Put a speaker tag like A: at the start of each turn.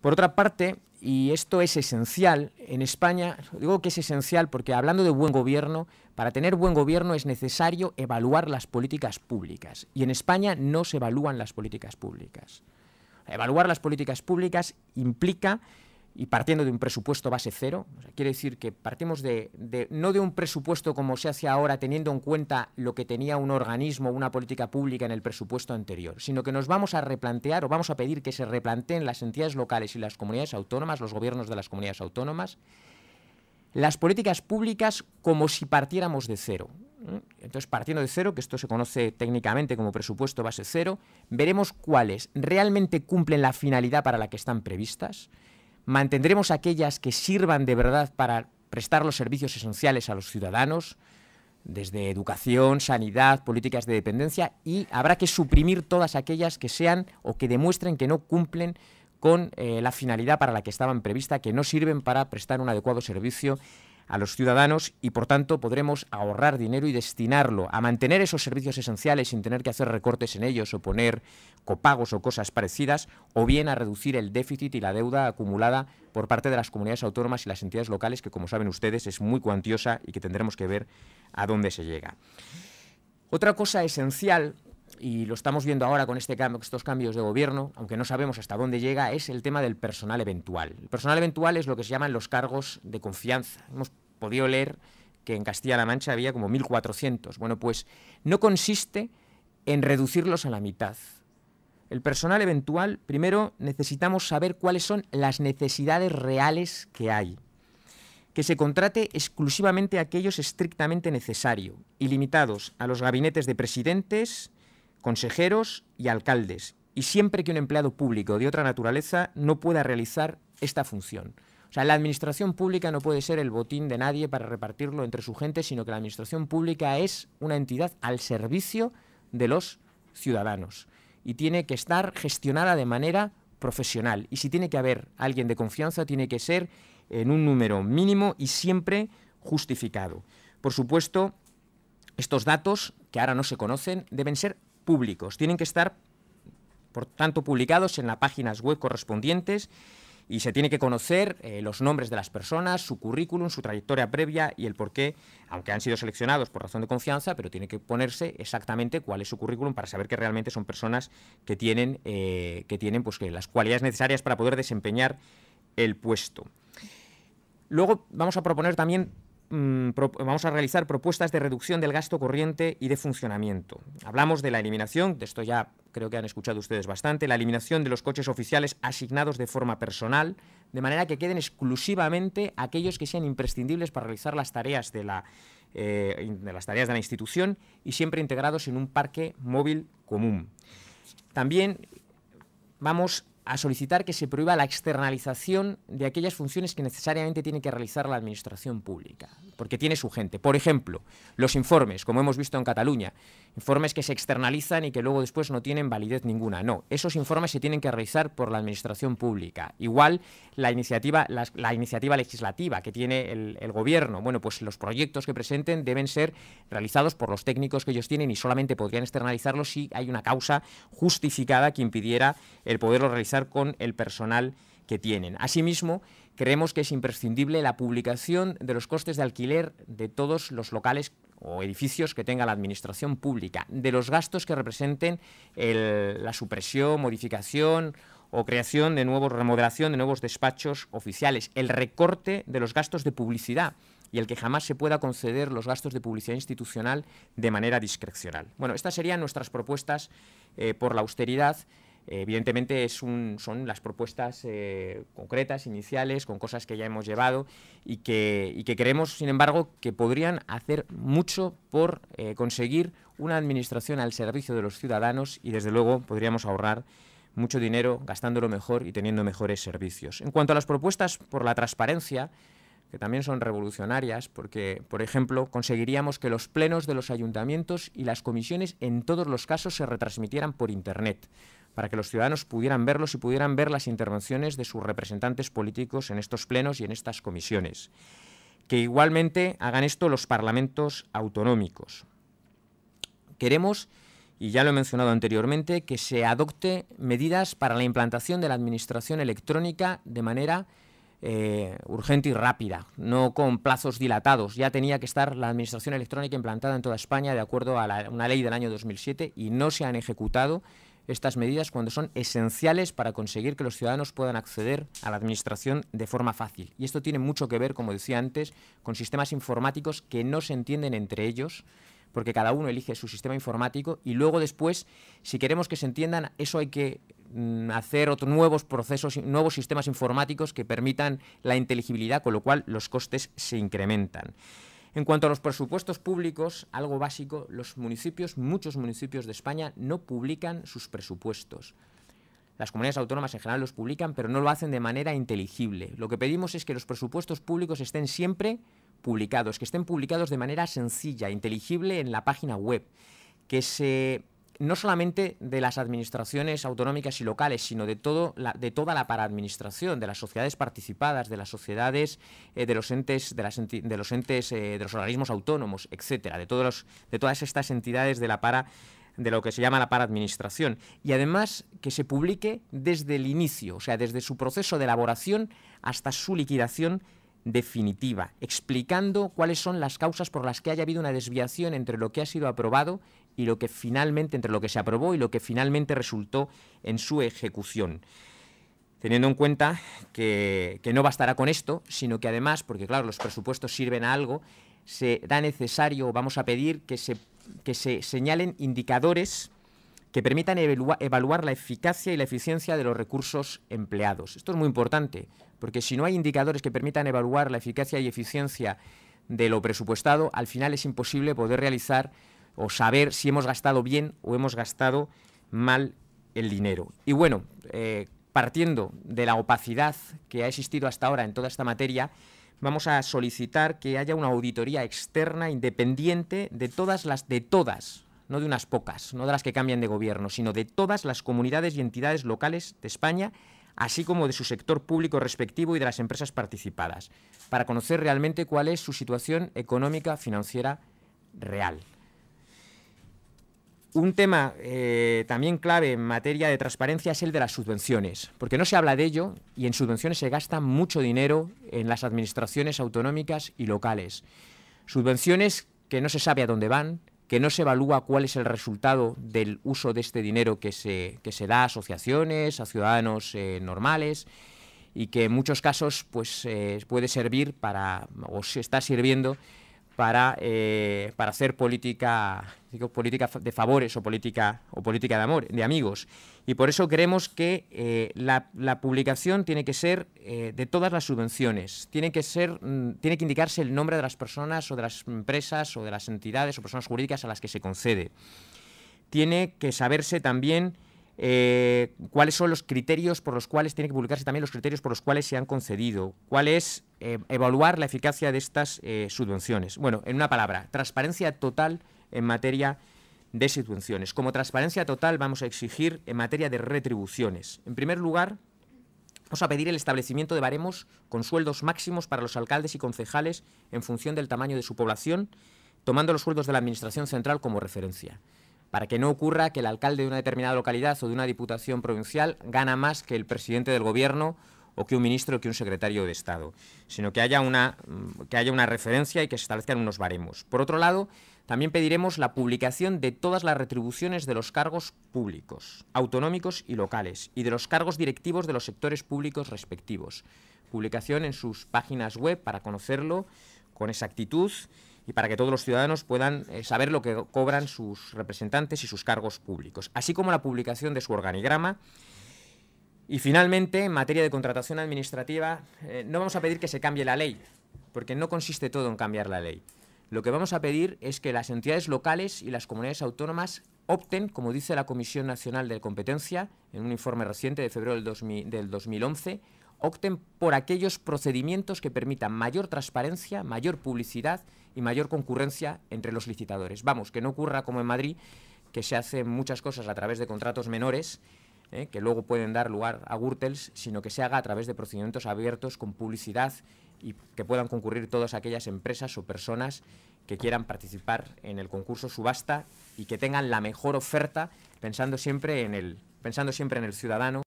A: Por otra parte, y esto es esencial, en España, digo que es esencial porque hablando de buen gobierno, para tener buen gobierno es necesario evaluar las políticas públicas. Y en España no se evalúan las políticas públicas. Evaluar las políticas públicas implica y partiendo de un presupuesto base cero. quiere decir que partimos de, no de un presupuesto como se hace ahora, teniendo en cuenta lo que tenía un organismo, una política pública en el presupuesto anterior, sino que nos vamos a replantear o vamos a pedir que se replanteen las entidades locales y las comunidades autónomas, los gobiernos de las comunidades autónomas, las políticas públicas como si partiéramos de cero. Entonces, partiendo de cero, que esto se conoce técnicamente como presupuesto base cero, veremos cuáles realmente cumplen la finalidad para la que están previstas mantendremos aquellas que sirvan de verdad para prestar los servicios esenciales a los ciudadanos, desde educación, sanidad, políticas de dependencia, y habrá que suprimir todas aquellas que sean o que demuestren que no cumplen con eh, la finalidad para la que estaban previstas, que no sirven para prestar un adecuado servicio a los ciudadanos y por tanto podremos ahorrar dinero y destinarlo a mantener esos servicios esenciales sin tener que hacer recortes en ellos o poner copagos o cosas parecidas o bien a reducir el déficit y la deuda acumulada por parte de las comunidades autónomas y las entidades locales que como saben ustedes es muy cuantiosa y que tendremos que ver a dónde se llega. Otra cosa esencial y lo estamos viendo ahora con este estos cambios de gobierno, aunque no sabemos hasta dónde llega, es el tema del personal eventual. El personal eventual es lo que se llaman los cargos de confianza. Hemos podido leer que en Castilla-La Mancha había como 1.400. Bueno, pues no consiste en reducirlos a la mitad. El personal eventual, primero necesitamos saber cuáles son las necesidades reales que hay. Que se contrate exclusivamente a aquellos estrictamente necesarios, limitados a los gabinetes de presidentes, consejeros y alcaldes, y siempre que un empleado público de otra naturaleza no pueda realizar esta función. O sea, la administración pública no puede ser el botín de nadie para repartirlo entre su gente, sino que la administración pública es una entidad al servicio de los ciudadanos y tiene que estar gestionada de manera profesional. Y si tiene que haber alguien de confianza, tiene que ser en un número mínimo y siempre justificado. Por supuesto, estos datos, que ahora no se conocen, deben ser públicos. Tienen que estar, por tanto, publicados en las páginas web correspondientes y se tiene que conocer eh, los nombres de las personas, su currículum, su trayectoria previa y el por qué, aunque han sido seleccionados por razón de confianza, pero tiene que ponerse exactamente cuál es su currículum para saber que realmente son personas que tienen, eh, que tienen pues, que las cualidades necesarias para poder desempeñar el puesto. Luego vamos a proponer también Mm, vamos a realizar propuestas de reducción del gasto corriente y de funcionamiento. Hablamos de la eliminación, de esto ya creo que han escuchado ustedes bastante, la eliminación de los coches oficiales asignados de forma personal, de manera que queden exclusivamente aquellos que sean imprescindibles para realizar las tareas de la, eh, de las tareas de la institución y siempre integrados en un parque móvil común. También vamos a solicitar que se prohíba la externalización de aquellas funciones que necesariamente tiene que realizar la Administración pública, porque tiene su gente. Por ejemplo, los informes, como hemos visto en Cataluña, informes que se externalizan y que luego después no tienen validez ninguna. No, esos informes se tienen que realizar por la Administración pública. Igual la iniciativa, la, iniciativa legislativa que tiene el Gobierno. Bueno, pues los proyectos que presenten deben ser realizados por los técnicos que ellos tienen y solamente podrían externalizarlos si hay una causa justificada que impidiera el poderlo realizar con el personal que tienen. Asimismo, creemos que es imprescindible la publicación de los costes de alquiler de todos los locales o edificios que tenga la administración pública, de los gastos que representen la supresión, modificación o creación de nuevos, remodelación de nuevos despachos oficiales, el recorte de los gastos de publicidad y el que jamás se pueda conceder los gastos de publicidad institucional de manera discrecional. Bueno, estas serían nuestras propuestas eh, por la austeridad. Eh, evidentemente son las propuestas eh, concretas, iniciales, con cosas que ya hemos llevado y que, creemos, sin embargo, que podrían hacer mucho por eh, conseguir una administración al servicio de los ciudadanos y, desde luego, podríamos ahorrar mucho dinero gastándolo mejor y teniendo mejores servicios. En cuanto a las propuestas por la transparencia, que también son revolucionarias, porque, por ejemplo, conseguiríamos que los plenos de los ayuntamientos y las comisiones en todos los casos se retransmitieran por Internet para que los ciudadanos pudieran verlos y pudieran ver las intervenciones de sus representantes políticos en estos plenos y en estas comisiones. Que igualmente hagan esto los parlamentos autonómicos. Queremos, y ya lo he mencionado anteriormente, que se adopte medidas para la implantación de la administración electrónica de manera eh, urgente y rápida, no con plazos dilatados. Ya tenía que estar la administración electrónica implantada en toda España de acuerdo a la, una ley del año 2007 y no se han ejecutado estas medidas cuando son esenciales para conseguir que los ciudadanos puedan acceder a la Administración de forma fácil. Y esto tiene mucho que ver, como decía antes, con sistemas informáticos que no se entienden entre ellos porque cada uno elige su sistema informático y luego después, si queremos que se entiendan, eso hay que mm, hacer nuevos procesos, nuevos sistemas informáticos que permitan la inteligibilidad, con lo cual los costes se incrementan. En cuanto a los presupuestos públicos, algo básico, los municipios, muchos municipios de España no publican sus presupuestos. Las comunidades autónomas en general los publican, pero no lo hacen de manera inteligible. Lo que pedimos es que los presupuestos públicos estén siempre publicados, que estén publicados de manera sencilla, inteligible en la página web, que se no solamente de las administraciones autonómicas y locales, sino de, todo la, de toda la paraadministración, de las sociedades participadas, de las sociedades, eh, de los entes, de, los entes, eh, de los organismos autónomos, etcétera, de todos de todas estas entidades de la para de lo que se llama la paraadministración y además que se publique desde el inicio, o sea, desde su proceso de elaboración hasta su liquidación definitiva, explicando cuáles son las causas por las que haya habido una desviación entre lo que ha sido aprobado y lo que finalmente, entre lo que se aprobó y lo que finalmente resultó en su ejecución. Teniendo en cuenta que, no bastará con esto, sino que además, porque claro, los presupuestos sirven a algo, será necesario, vamos a pedir que se, que se señalen indicadores que permitan evaluar la eficacia y la eficiencia de los recursos empleados. Esto es muy importante, porque si no hay indicadores que permitan evaluar la eficacia y eficiencia de lo presupuestado, al final es imposible poder realizar o saber si hemos gastado bien o hemos gastado mal el dinero. Y bueno, eh, partiendo de la opacidad que ha existido hasta ahora en toda esta materia, vamos a solicitar que haya una auditoría externa independiente de todas las de todas, no de unas pocas, no de las que cambian de gobierno, sino de todas las comunidades y entidades locales de España, así como de su sector público respectivo y de las empresas participadas, para conocer realmente cuál es su situación económica financiera real. Un tema eh, también clave en materia de transparencia es el de las subvenciones, porque no se habla de ello y en subvenciones se gasta mucho dinero en las administraciones autonómicas y locales. Subvenciones que no se sabe a dónde van, que no se evalúa cuál es el resultado del uso de este dinero que se, da a asociaciones, a ciudadanos eh, normales y que en muchos casos pues, eh, puede servir para, o se está sirviendo para, para hacer política política de favores o política, o política de amor, de amigos. Y por eso creemos que eh, la, publicación tiene que ser eh, de todas las subvenciones, tiene que, ser, mm, tiene que indicarse el nombre de las personas o de las empresas o de las entidades o personas jurídicas a las que se concede. Tiene que saberse también eh, cuáles son los criterios por los cuales tiene que publicarse también los criterios por los cuales se han concedido, cuál es evaluar la eficacia de estas subvenciones. Bueno, en una palabra, transparencia total en materia de situaciones. Como transparencia total vamos a exigir en materia de retribuciones. En primer lugar, vamos a pedir el establecimiento de baremos con sueldos máximos para los alcaldes y concejales en función del tamaño de su población, tomando los sueldos de la Administración Central como referencia, para que no ocurra que el alcalde de una determinada localidad o de una diputación provincial gana más que el presidente del Gobierno o que un ministro o que un secretario de Estado, sino que haya una, que haya una referencia y que se establezcan unos baremos. Por otro lado, también pediremos la publicación de todas las retribuciones de los cargos públicos, autonómicos y locales, y de los cargos directivos de los sectores públicos respectivos. Publicación en sus páginas web para conocerlo con exactitud y para que todos los ciudadanos puedan eh, saber lo que cobran sus representantes y sus cargos públicos, así como la publicación de su organigrama y finalmente, en materia de contratación administrativa, eh, no vamos a pedir que se cambie la ley, porque no consiste todo en cambiar la ley. Lo que vamos a pedir es que las entidades locales y las comunidades autónomas opten, como dice la Comisión Nacional de Competencia, en un informe reciente de febrero del, 2011, opten por aquellos procedimientos que permitan mayor transparencia, mayor publicidad y mayor concurrencia entre los licitadores. Vamos, que no ocurra como en Madrid, que se hacen muchas cosas a través de contratos menores ¿eh? que luego pueden dar lugar a Gürtels, sino que se haga a través de procedimientos abiertos con publicidad y que puedan concurrir todas aquellas empresas o personas que quieran participar en el concurso subasta y que tengan la mejor oferta pensando siempre en el, pensando siempre en el ciudadano.